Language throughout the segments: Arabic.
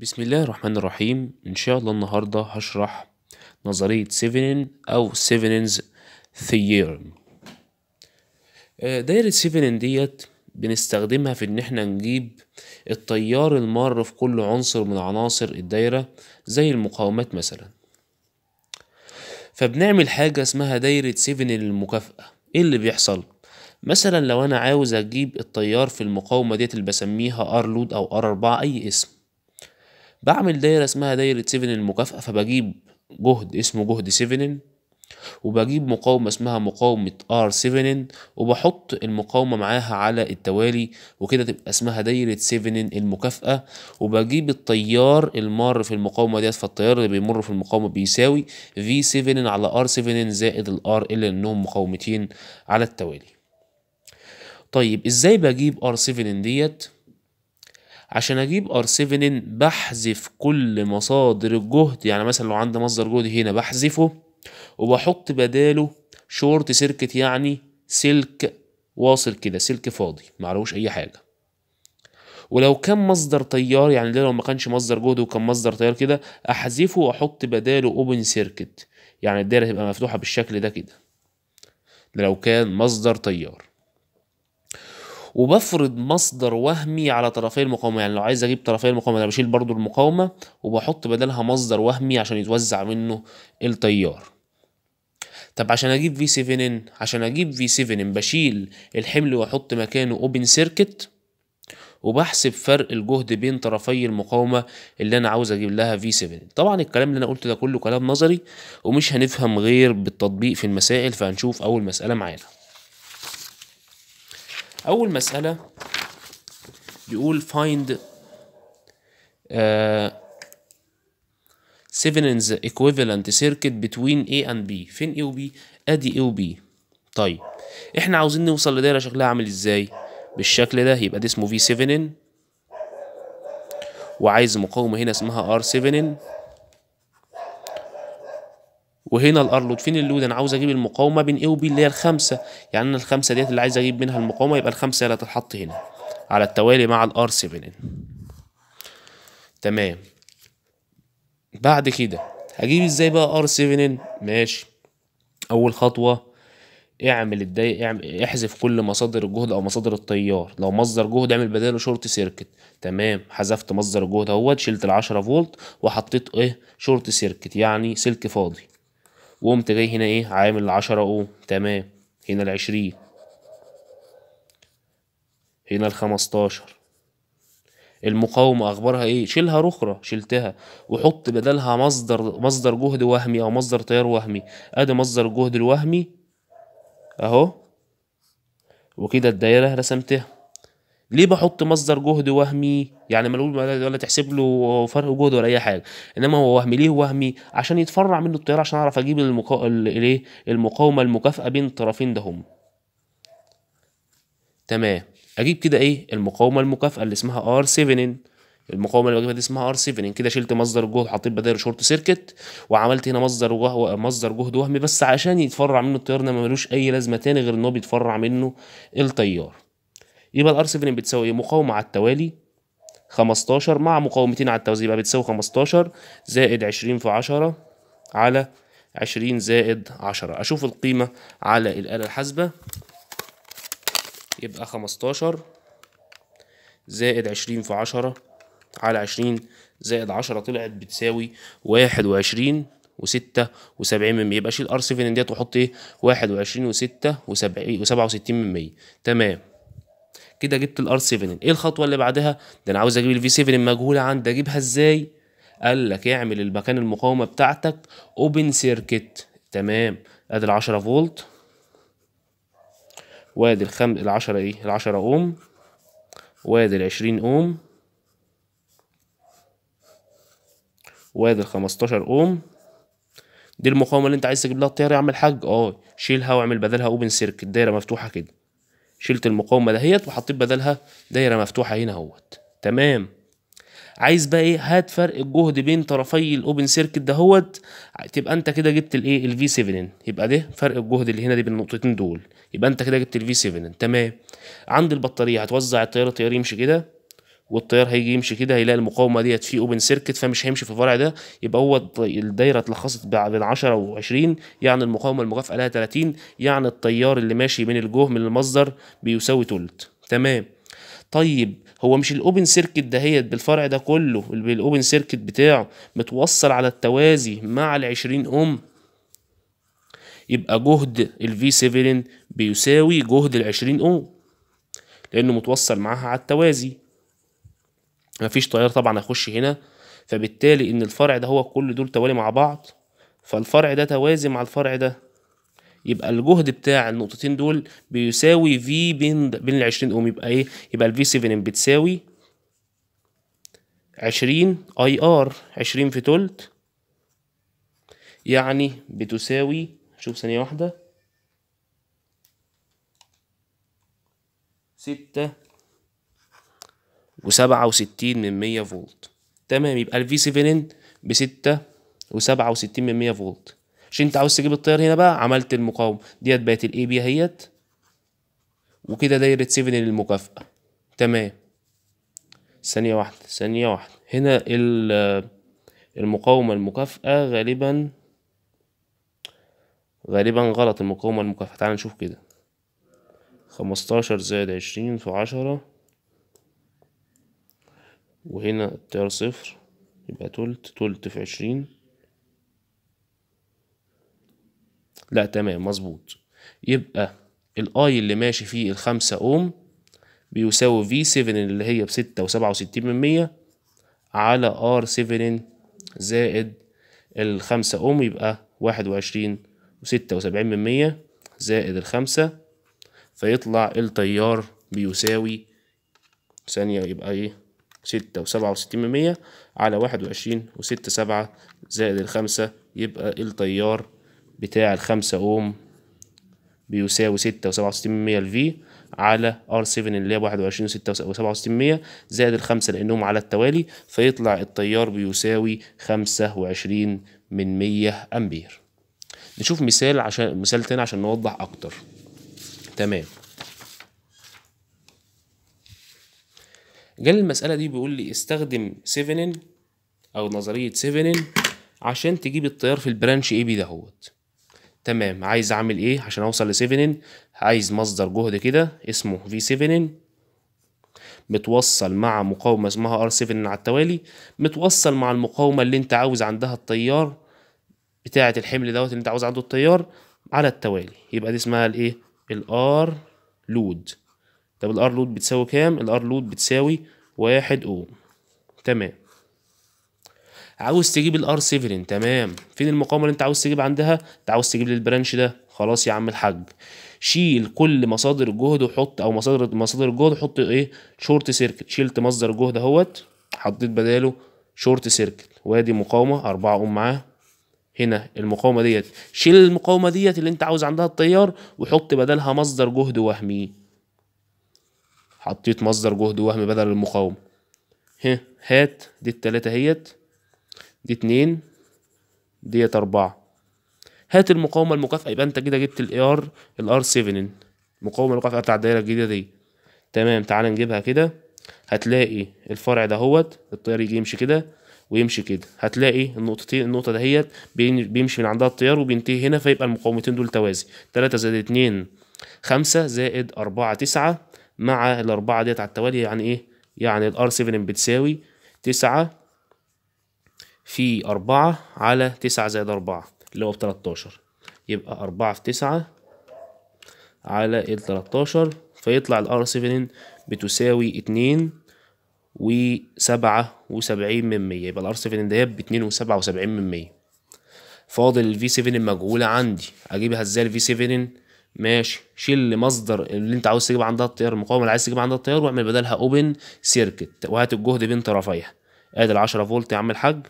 بسم الله الرحمن الرحيم إن شاء الله النهاردة هشرح نظرية سيفنين أو سيفنينز ثيرم آه، دايرة سيفنين ديت بنستخدمها في إن إحنا نجيب التيار المار في كل عنصر من عناصر الدايرة زي المقاومات مثلا فبنعمل حاجة اسمها دايرة سيفنين المكافأة إيه اللي بيحصل؟ مثلا لو أنا عاوز أجيب التيار في المقاومة ديت اللي بسميها ار لود او أر أربعة أي اسم بعمل دايرة اسمها دايرة سيفنين المكافأة فبجيب جهد اسمه جهد سيفنين وبجيب مقاومة اسمها مقاومة ار سيفنين وبحط المقاومة معاها على التوالي وكده تبقى اسمها دايرة سيفنين المكافأة وبجيب التيار المار في المقاومة ديت فالتيار اللي بيمر في المقاومة بيساوي في سيفنين على ار سيفنين زائد الار الا انهم مقاومتين على التوالي طيب ازاي بجيب ار سيفنين ديت عشان اجيب ار 7 بحذف كل مصادر الجهد يعني مثلا لو عندي مصدر جهد هنا بحذفه وبحط بداله شورت سيركت يعني سلك واصل كده سلك فاضي معلوش اي حاجه ولو كان مصدر تيار يعني ده لو ما كانش مصدر جهد وكان مصدر تيار كده احذفه واحط بداله اوبن سيركت يعني الدايره هتبقى مفتوحه بالشكل ده كده ده لو كان مصدر تيار وبفرض مصدر وهمي على طرفي المقاومه يعني لو عايز اجيب طرفي المقاومه انا بشيل برضو المقاومه وبحط بدلها مصدر وهمي عشان يتوزع منه التيار طب عشان اجيب في 7 ان عشان اجيب في 7 ان بشيل الحمل واحط مكانه اوبن سيركت وبحسب فرق الجهد بين طرفي المقاومة اللي أنا عاوز أجيب لها V7 طبعا الكلام اللي أنا قلته ده كله كلام نظري ومش هنفهم غير بالتطبيق في المسائل فهنشوف أول مسألة معانا أول مسألة بيقول find uh, آه، Thevenin's equivalent circuit between A and B فين A و B؟ أدي A و B طيب احنا عاوزين نوصل لدايرة شكلها عامل ازاي؟ بالشكل ده يبقى ده اسمه V 7 وعايز مقاومة هنا اسمها R 7 وهنا الارلود فين اللود انا عاوز اجيب المقاومه بين ايه وبي اللي هي الخمسه يعني انا الخمسه ديت اللي عايز اجيب منها المقاومه يبقى الخمسه اللي هتتحط هنا على التوالي مع الار 7 تمام بعد كده هجيب ازاي بقى ار 7 ماشي اول خطوه اعمل الداي اعمل احذف كل مصادر الجهد او مصادر التيار لو مصدر جهد اعمل بداله شورت سيركت تمام حذفت مصدر الجهد اهوت شلت ال 10 فولت وحطيت ايه شورت سيركت يعني سلك فاضي وقمت جاي هنا ايه عامل عشرة او تمام هنا العشرين هنا الخمستاشر المقاومة أخبارها إيه؟ شيلها رخرة شلتها وحط بدلها مصدر مصدر جهد وهمي أو مصدر تيار وهمي أدي مصدر الجهد الوهمي أهو وكده الدايرة رسمتها ليه بحط مصدر جهد وهمي يعني ملول ولا تحسب له فرق جهد ولا اي حاجه انما هو وهمي ليه وهمي عشان يتفرع منه التيار عشان اعرف اجيب المقا... الايه المقاومه المكافئه بين الطرفين ده هم تمام اجيب كده ايه المقاومه المكافئه اللي اسمها ار 7 المقاومه اللي دي اسمها ار 7 كده شلت مصدر جهد حطيت بدائل شورت سيركت وعملت هنا مصدر وهو مصدر جهد وهمي بس عشان يتفرع منه التيار انما ملوش اي لازمه تاني غير ان هو بيتفرع منه التيار يبقى الار 7 بتساوي ايه مقاومه على التوالي 15 مع مقاومتين على التوازي يبقى بتساوي 15 زائد 20 في 10 على 20 زائد 10 اشوف القيمه على الاله الحاسبه يبقى 15 زائد 20 في 10 على 20 زائد 10 طلعت بتساوي 21 و 76 و يبقى شيل ار 7 ديت وحط ايه 21 و6 و67 من 100 تمام كده جبت الار 7 ايه الخطوه اللي بعدها ده انا عاوز اجيب الفي 7 المجهوله عندي اجيبها ازاي قال لك اعمل المكان المقاومه بتاعتك اوبن سيركت تمام ادي ال 10 فولت وادي ال 10 ايه ال 10 اوم وادي ال 20 اوم وادي ال 15 اوم دي المقاومه اللي انت عايز تجيب لها التيار يا عم الحاج اه شيلها واعمل بدلها اوبن سيركت دايره مفتوحه كده شلت المقاومه دهيت وحطيت بدلها دايره مفتوحه هنا اهوت تمام عايز بقى ايه هات فرق الجهد بين طرفي الاوبن سيركت دهوت تبقى انت كده جبت الايه الفي 7 يبقى ده فرق الجهد اللي هنا دي بين النقطتين دول يبقى انت كده جبت الفي 7 تمام عند البطاريه هتوزع التيار التيار يمشي كده والتيار هيجي يمشي كده هيلاقي المقاومه ديت في اوبن سيركت فمش هيمشي في الفرع ده يبقى هو الدايره اتلخصت بين 10 و20 يعني المقاومه المكافئه لها 30 يعني التيار اللي ماشي من الجوه من المصدر بيساوي تلت تمام طيب هو مش الاوبن سيركت دهيت بالفرع ده كله الاوبن سيركت بتاعه متوصل على التوازي مع ال20 اوم يبقى جهد الفي 7 بيساوي جهد ال20 اوم لانه متوصل معاها على التوازي مفيش تيار طبعا هيخش هنا فبالتالي ان الفرع ده هو كل دول توالي مع بعض فالفرع ده توازي مع الفرع ده يبقى الجهد بتاع النقطتين دول بيساوي في بين بين العشرين اوم يبقى ايه يبقى الفي 7 بتساوي عشرين اي ار عشرين في تلت يعني بتساوي شوف ثانيه واحده ستة و67 من 100 فولت تمام يبقى الفي 7 ب 6 و67 من 100 فولت مش انت عاوز تجيب التيار هنا بقى عملت المقاومه ديت بقت الاي بي اهيت وكده دايره 7 للمكافاه تمام ثانيه واحده ثانيه واحده هنا المقاومه المكافاه غالبا غالبا غلط المقاومه المكافاه تعال نشوف كده خمستاشر زائد عشرين في عشرة وهنا التيار صفر يبقى تلت تلت في عشرين لا تمام مظبوط يبقى الاي اللي ماشي فيه الخمسة اوم بيساوي في 7 اللي هي بستة وسبعة وستين من مية على ار 7 زائد الخمسة اوم يبقى واحد وعشرين وستة وسبعين من مية زائد الخمسة فيطلع التيار بيساوي ثانية يبقى ايه ستة وسبعة وستين من مية على واحد وعشرين وستة سبعة زائد الخمسة يبقى التيار بتاع الخمسة أوم بيساوي ستة وسبعة وستين من مية الفي على ار 7 اللي هي 21 و67 مية زائد الخمسه لانهم على التوالي فيطلع التيار بيساوي 25 من 100 امبير نشوف مثال عشان مثال تاني عشان نوضح اكتر تمام جالي المسألة دي بيقول لي استخدم سيفنين أو نظرية سيفنين عشان تجيب التيار في البرانش اي بي دهوت تمام عايز اعمل ايه عشان اوصل لسيفنين عايز مصدر جهد كده اسمه في سيفنين متوصل مع مقاومة اسمها ار سيفنين على التوالي متوصل مع المقاومة اللي انت عاوز عندها التيار بتاعة الحمل دوت اللي انت عاوز عنده التيار على التوالي يبقى دي اسمها الايه الار لود طب الار لود بتساوي كام الار لود بتساوي واحد اوم تمام عاوز تجيب الار سيفرين تمام فين المقاومه اللي انت عاوز تجيب عندها انت عاوز تجيب للبرانش ده خلاص يا عم الحاج شيل كل مصادر الجهد وحط او مصادر مصادر الجهد وحط ايه شورت سيركت شيلت مصدر الجهد اهوت حطيت بداله شورت سيركت وادي مقاومه 4 اوم معاه هنا المقاومه ديت شيل المقاومه ديت اللي انت عاوز عندها التيار وحط بدلها مصدر جهد وهمي حطيت مصدر جهد وهم بدل المقاومة ه هات دي التلاتة هيت دي اتنين ديت أربعة هات المقاومة المكافئة يبقى أنت كده جبت ال ار ال r المقاومة المكافئة بتاع الدايرة الجديدة دي تمام تعالى نجيبها كده هتلاقي الفرع دهوت التيار يجي يمشي كده ويمشي كده هتلاقي النقطتين النقطة دهيت بيمشي من عندها التيار وبينتهي هنا فيبقى المقاومتين دول توازي تلاتة زائد اتنين خمسة زائد أربعة تسعة مع الأربعة ديت على التوالي يعني إيه؟ يعني الار 7 بتساوي تسعة في أربعة على تسعة زائد أربعة اللي هو بتلاتاشر يبقى أربعة في تسعة على التلاتاشر فيطلع الار 7 بتساوي اتنين وسبعة وسبعين من مية يبقى الار 7 دهيت باتنين وسبعة وسبعين من مية فاضل الفي 7 مجهولة عندي أجيبها ازاي الفي 7 ماشي شيل مصدر اللي انت عاوز تجيب عندها التيار المقاومه اللي عايز تجيب عندها التيار واعمل بدلها اوبن سيركت وهات الجهد بين طرفيها ادي ال 10 فولت يا عم الحاج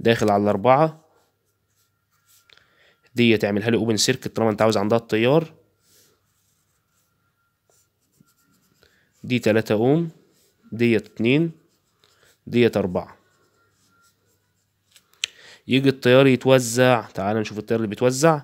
داخل على الاربعه دي تعملها لي اوبن سيركت طالما انت عاوز عندها التيار دي تلاتة اوم ديت اتنين ديت اربعة يجي التيار يتوزع تعال نشوف التيار اللي بيتوزع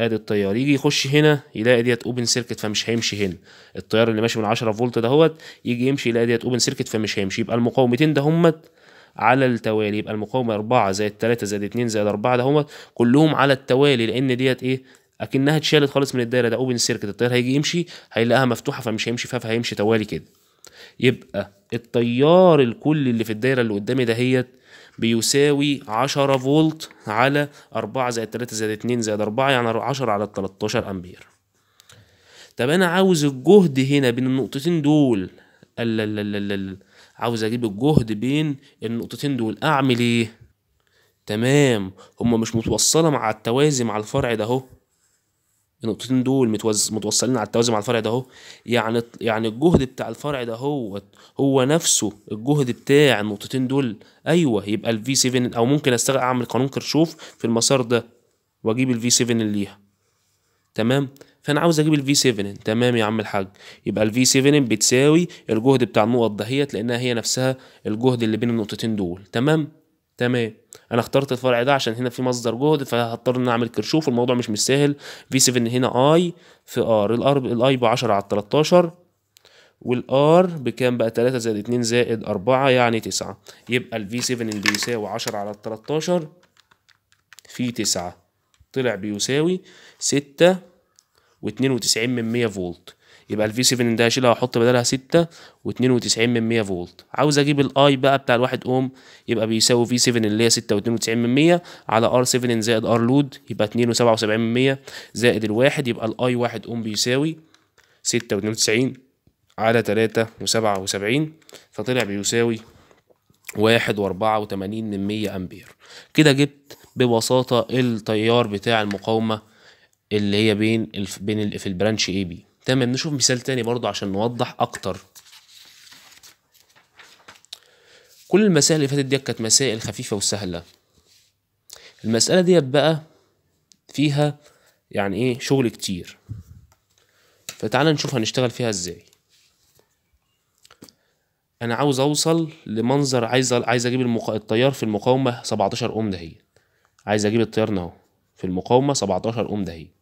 ادي التيار يجي يخش هنا يلاقي ديت اوبن سيركت فمش هيمشي هنا التيار اللي ماشي من 10 فولت دهوت يجي يمشي يلاقي ديت اوبن سيركت فمش هيمشي يبقى المقاومتين دهمت على التوالي يبقى المقاومه 4 زائد 3 زائد 2 زائد 4 دهوت كلهم على التوالي لان ديت ايه اكنها اتشالت خالص من الدايره ده اوبن سيركت التيار هيجي يمشي هيلاقيها مفتوحه فمش هيمشي فيها فهيمشي توالي كده يبقى التيار الكلي اللي في الدايره اللي قدامي دهيت بيساوي 10 فولت على 4 زائد 3 زائد 2 زائد 4 يعني 10 على 13 امبير طب انا عاوز الجهد هنا بين النقطتين دول الللللل. عاوز اجيب الجهد بين النقطتين دول اعمل ايه تمام هما مش متوصله مع التوازي مع الفرع ده اهو النقطتين دول متوز... متوصلين على التوازي مع الفرع ده اهو يعني يعني الجهد بتاع الفرع ده هو هو نفسه الجهد بتاع النقطتين دول ايوه يبقى الفي 7 او ممكن استغل اعمل قانون كرشوف في المسار ده واجيب الفي 7 اللي ليها تمام فانا عاوز اجيب الفي 7 تمام يا عم الحاج يبقى الفي 7 بتساوي الجهد بتاع النقط دهيت لانها هي نفسها الجهد اللي بين النقطتين دول تمام تمام انا اخترت الفرع ده عشان هنا في مصدر جهد فهضطر ان انا اعمل كرشوف الموضوع مش مش سهل في 7 هنا اي في ار الار الاي ب 10 على 13 والار بكام بقى 3 زائد 2 زائد 4 يعني 9 يبقى الفي 7 اللي بيساوي 10 على 13 في 9 طلع بيساوي 6 و92 من 100 فولت يبقى الفي 7 ده هشيلها واحط بدلها 6 و92 من 100 فولت عاوز اجيب الاي بقى بتاع الواحد اوم يبقى بيساوي في 7 اللي هي 6 و92 من 100 على ار 7 زائد ار لود يبقى 2 و77 من 100 زائد الواحد يبقى الاي 1 اوم بيساوي 6 و92 على 3 و77 فطلع بيساوي واحد واربعة وتمانين من مية أمبير كده جبت ببساطة التيار بتاع المقاومة اللي هي بين الف... بين ال... في البرانش اي بي تمام نشوف مثال تاني برضه عشان نوضح اكتر كل المسائل اللي فاتت ديت كانت مسائل خفيفه وسهله المساله ديت بقى فيها يعني ايه شغل كتير فتعالى نشوف هنشتغل فيها ازاي انا عاوز اوصل لمنظر عايز عايز اجيب المقا... التيار في المقاومه 17 اوم دهيت عايز اجيب التيار اهو في المقاومه 17 اوم دهيت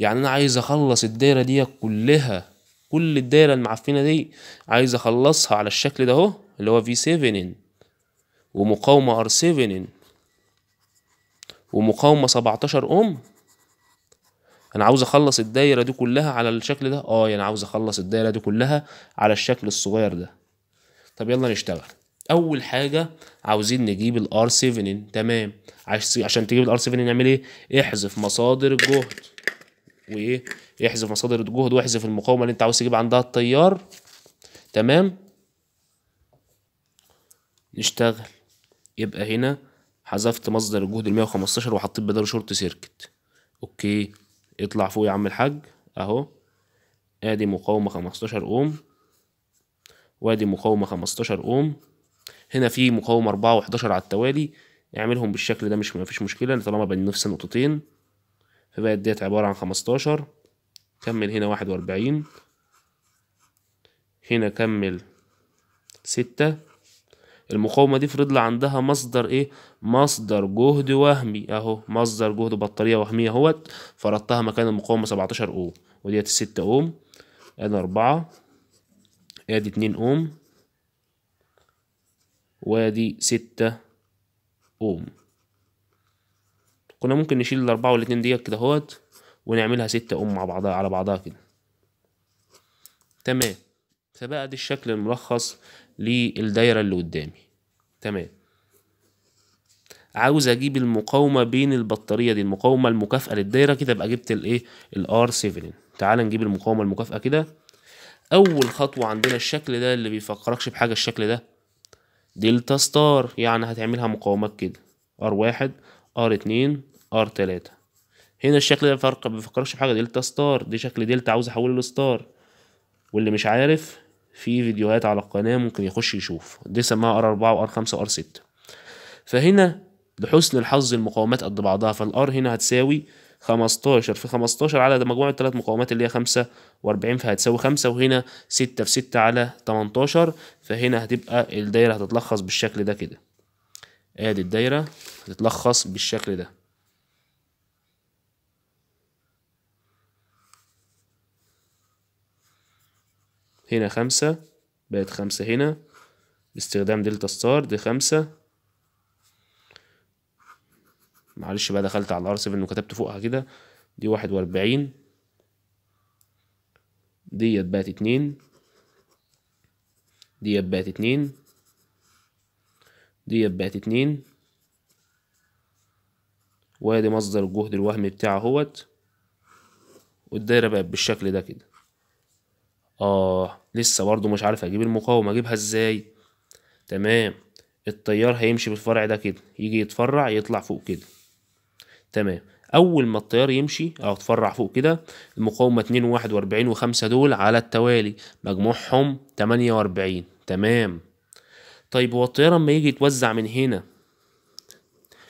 يعني انا عايز اخلص الدايره دي كلها كل الدايره المعفنه دي عايز اخلصها على الشكل ده اهو اللي هو في 7 ومقاومه ار 7 ومقاومه 17 اوم انا عاوز اخلص الدايره دي كلها على الشكل ده اه يعني عاوز اخلص الدايره دي كلها على الشكل الصغير ده طب يلا نشتغل اول حاجه عاوزين نجيب الار 7 تمام عشان تجيب الار 7 نعمل ايه احذف مصادر الجهد وايه يحذف مصادر الجهد واحذف المقاومه اللي انت عاوز تجيب عندها التيار تمام نشتغل يبقى هنا حذفت مصدر الجهد ال 115 وحطيت بداله شورت سيركت اوكي اطلع فوق يا عم الحاج اهو ادي مقاومه 15 اوم وادي مقاومه 15 اوم هنا في مقاومه 4 و11 على التوالي اعملهم بالشكل ده مش مفيش مشكله طالما بين نفس النقطتين فبقت ديت عبارة عن خمستاشر كمل هنا واحد وأربعين هنا كمل ستة المقاومة دي فرض عندها مصدر ايه مصدر جهد وهمي اهو مصدر جهد بطارية وهمية اهوت فرضتها مكان المقاومة سبعتاشر اوم وديت ستة اوم ادي اربعة ادي اتنين اوم وادي ستة اوم كنا ممكن نشيل الأربعة والاتنين ديت كده اهوت ونعملها ستة أم مع بعضها على بعضها كده تمام فبقى ده الشكل الملخص للدايرة اللي قدامي تمام عاوز اجيب المقاومه بين البطاريه دي المقاومه المكافئه للدايره كده ابقى جبت الايه الار 7 تعال نجيب المقاومه المكافئه كده اول خطوه عندنا الشكل ده اللي بيفكركش بحاجه الشكل ده دلتا ستار يعني هتعملها مقاومات كده ار 1 ار 2 ار تلاتة هنا الشكل ده فرق بفكرش بحاجة دلتا ستار دي شكل دلتا عاوز احوله لستار واللي مش عارف في فيديوهات على القناة ممكن يخش يشوف دي سماها ار اربعة وار خمسة وار ستة فهنا لحسن الحظ المقاومات قد بعضها فالار هنا هتساوي خمستاشر في خمستاشر على مجموع التلات مقاومات اللي هي خمسة وأربعين فهتساوي خمسة وهنا ستة في ستة على تمنتاشر فهنا هتبقى الدايرة هتتلخص بالشكل ده كده ادي الدايرة هتتلخص بالشكل ده هنا خمسة بقت خمسة هنا باستخدام دلتا ستار دي خمسة معلش بقى دخلت على الار 7 وكتبت فوقها كده دي واحد واربعين ديت بقت اتنين ديت بقت اتنين ديت بقت اتنين وادي مصدر الجهد الوهمي بتاعه اهوت والدايرة بقت بالشكل ده كده اه لسه برضو مش عارف اجيب المقاومة اجيبها ازاي تمام التيار هيمشي بالفرع ده كده يجي يتفرع يطلع فوق كده تمام اول ما التيار يمشي او اتفرع فوق كده المقاومه 2 و41 و5 دول على التوالي مجموعهم 48 تمام طيب هو التيار اما يجي يتوزع من هنا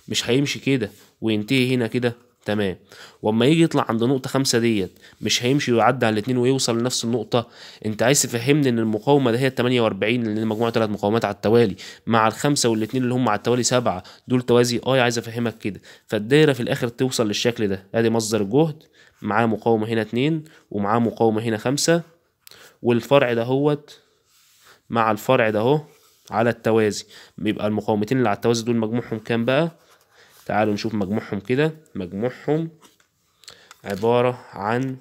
مش هيمشي كده وينتهي هنا كده تمام واما يجي يطلع عند نقطه خمسة ديت مش هيمشي ويعدي على الاثنين ويوصل لنفس النقطه انت عايز تفهمني ان المقاومه ده هي 48 لان مجموعه ثلاث مقاومات على التوالي مع الخمسه والاثنين اللي هم على التوالي سبعه دول توازي اه عايز افهمك كده فالدايره في الاخر توصل للشكل ده ادي مصدر الجهد معاه مقاومه هنا اتنين ومعاه مقاومه هنا خمسة والفرع دهوت مع الفرع ده اهو على التوازي بيبقى المقاومتين اللي على التوازي دول مجموعهم كام بقى تعالوا نشوف مجموعهم كده مجموعهم عبارة عن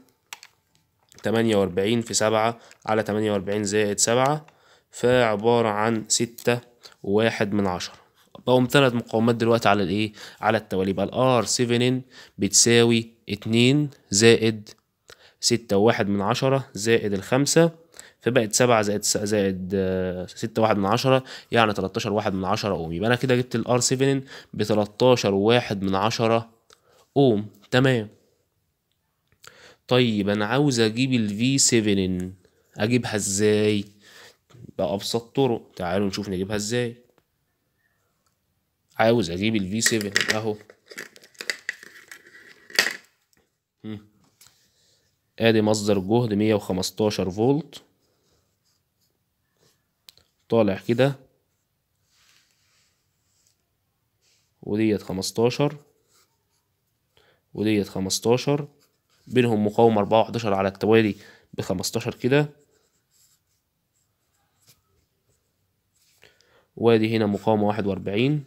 تمانية وأربعين في سبعة على تمانية وأربعين زائد سبعة فعبارة عن ستة وواحد من عشرة بقوم ثلاث مقاومات دلوقتي على الايه على التوالي يبقى الار 7 بتساوي اتنين زائد ستة وواحد من عشرة زائد الخمسة فبقت 7 زائد زائد 6 آه، واحد من عشرة يعني 13 واحد من عشرة اوم يبقى انا كده جبت الار 7 ب 13 واحد من عشرة اوم تمام طيب انا عاوز اجيب الفي 7 اجيبها ازاي بأبسط طرق تعالوا نشوف نجيبها ازاي عاوز اجيب الفي 7 اهو ادي مصدر جهد مية وخمستاشر فولت طالع كده وديت خمستاشر وديت خمستاشر بينهم مقاومة أربعة وحداشر على التوالي بخمستاشر كده وادي هنا مقاومة واحد وأربعين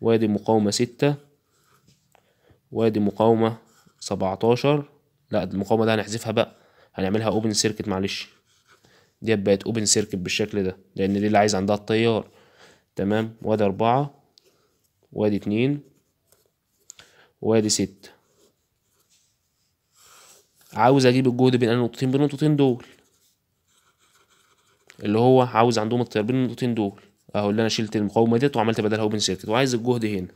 وادي مقاومة ستة وادي مقاومة سبعتاشر لا المقاومة ده هنحذفها بقى هنعملها اوبن سيركت معلش ديت بقت اوبن سيركت بالشكل ده لان دي اللي عايز عندها التيار تمام وادي اربعة وادي اتنين وادي ستة عاوز اجيب الجهد بين النقطتين بين النقطتين دول اللي هو عاوز عندهم التيار بين النقطتين دول اهو اللي انا شلت المقاومه ديت وعملت بدلها اوبن سيركت وعايز الجهد هنا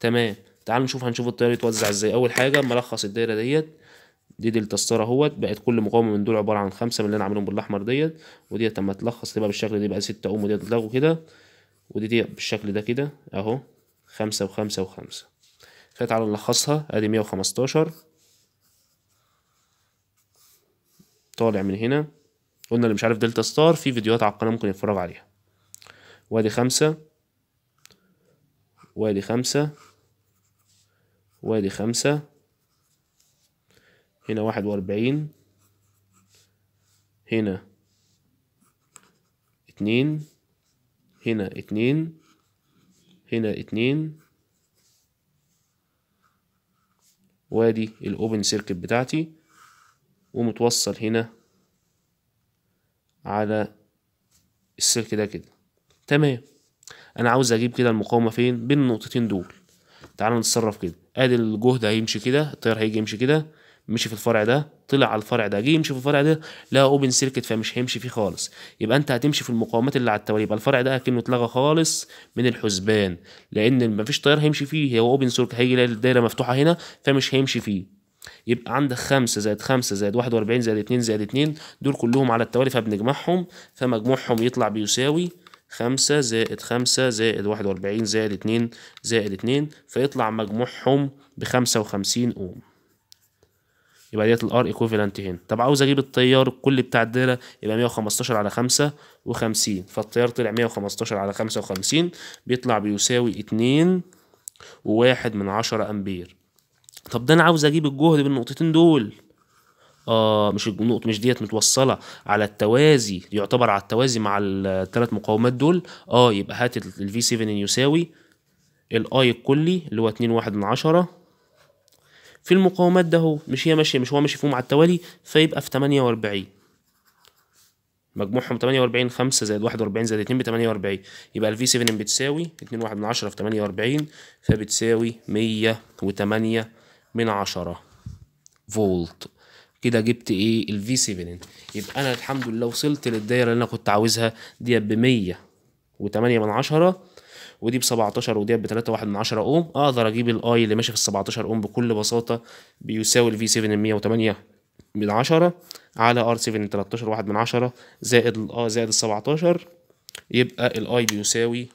تمام تعالوا نشوف هنشوف التيار يتوزع ازاي اول حاجه ملخص الدايره ديت دي دلتا ستار اهوت بقت كل مقاومه من دول عباره عن خمسه من اللي انا عاملهم بالاحمر ديت وديت لما تلخص تبقى بالشكل ده يبقى ستة اوم وديت تلغوا كده ودي دي بالشكل ده كده اهو خمسة وخمسة وخمسة فتعالى نلخصها ادي مية وخمستاشر طالع من هنا قلنا اللي مش عارف دلتا ستار في فيديوهات على القناة ممكن يتفرج عليها وادي خمسة وادي خمسة وادي خمسة هنا واحد وأربعين هنا اتنين هنا اتنين هنا اتنين وادي الأوبن سيركت بتاعتي ومتوصل هنا على السلك ده كده تمام انا عاوز اجيب كده المقاومه فين بين النقطتين دول تعالوا نتصرف كده ادي الجهد هيمشي كده التيار هيجي يمشي كده مشي في الفرع ده طلع على الفرع ده جه يمشي في الفرع ده لا اوبن سيركت فمش هيمشي فيه خالص يبقى انت هتمشي في المقاومات اللي على التوالي يبقى الفرع ده اكنه اتلغى خالص من الحسبان لان ما فيش تيار هيمشي فيه هو اوبن سيركت هيجي يلاقي الدايره مفتوحه هنا فمش هيمشي فيه يبقى عندك 5 زائد 5 زائد 41 زائد 2 زائد 2 دول كلهم على التوالي فبنجمعهم فمجموعهم يطلع بيساوي 5 زائد 5 زائد 41 زائد 2 زائد 2 فيطلع مجموعهم ب 55 اوم يبقى ديت الار ايكوفالنت هنا طب عاوز اجيب التيار الكلي بتاع الدايره يبقى 115 على 55 فالتيار طلع 115 على 55 بيطلع بيساوي 2 و1 من 10 امبير طب ده انا عاوز اجيب الجهد بالنقطتين دول اه مش النقطه مش ديت متوصله على التوازي يعتبر على التوازي مع الثلاث مقاومات دول اه يبقى هات الفي 7 يساوي الاي الكلي اللي هو 2 من 10 في المقاومات ده هو مش هي ماشيه مش هو ماشي فيهم على التوالي فيبقى في 48 مجموعهم 48 5 زائد 41 زائد 2 ب 48 يبقى الفي 7 بتساوي 2 1 من 10 في 48 فبتساوي 108 من 10 فولت كده جبت ايه الفي 7 يبقى انا الحمد لله وصلت للدايره اللي انا كنت عاوزها ديت ب 108 من 10 ودي ب 17 ودي ب 3.1 اوم اقدر اجيب الاي اللي ماشي في ال 17 اوم بكل بساطه بيساوي الفي 7 108 من 10 على ار 7 13 1 من 10 زائد ال اه زائد ال 17 يبقى الاي بيساوي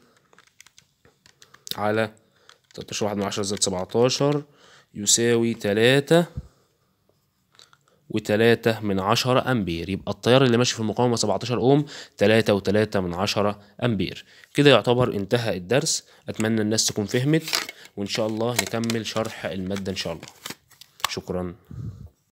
على 13 1 من 10 زائد 17 يساوي 3 وتلاتة من عشرة أمبير يبقى التيار اللي ماشي في المقاومة 17 أوم تلاتة وتلاتة من عشرة أمبير كده يعتبر انتهى الدرس أتمنى الناس تكون فهمت وإن شاء الله نكمل شرح المادة إن شاء الله شكرا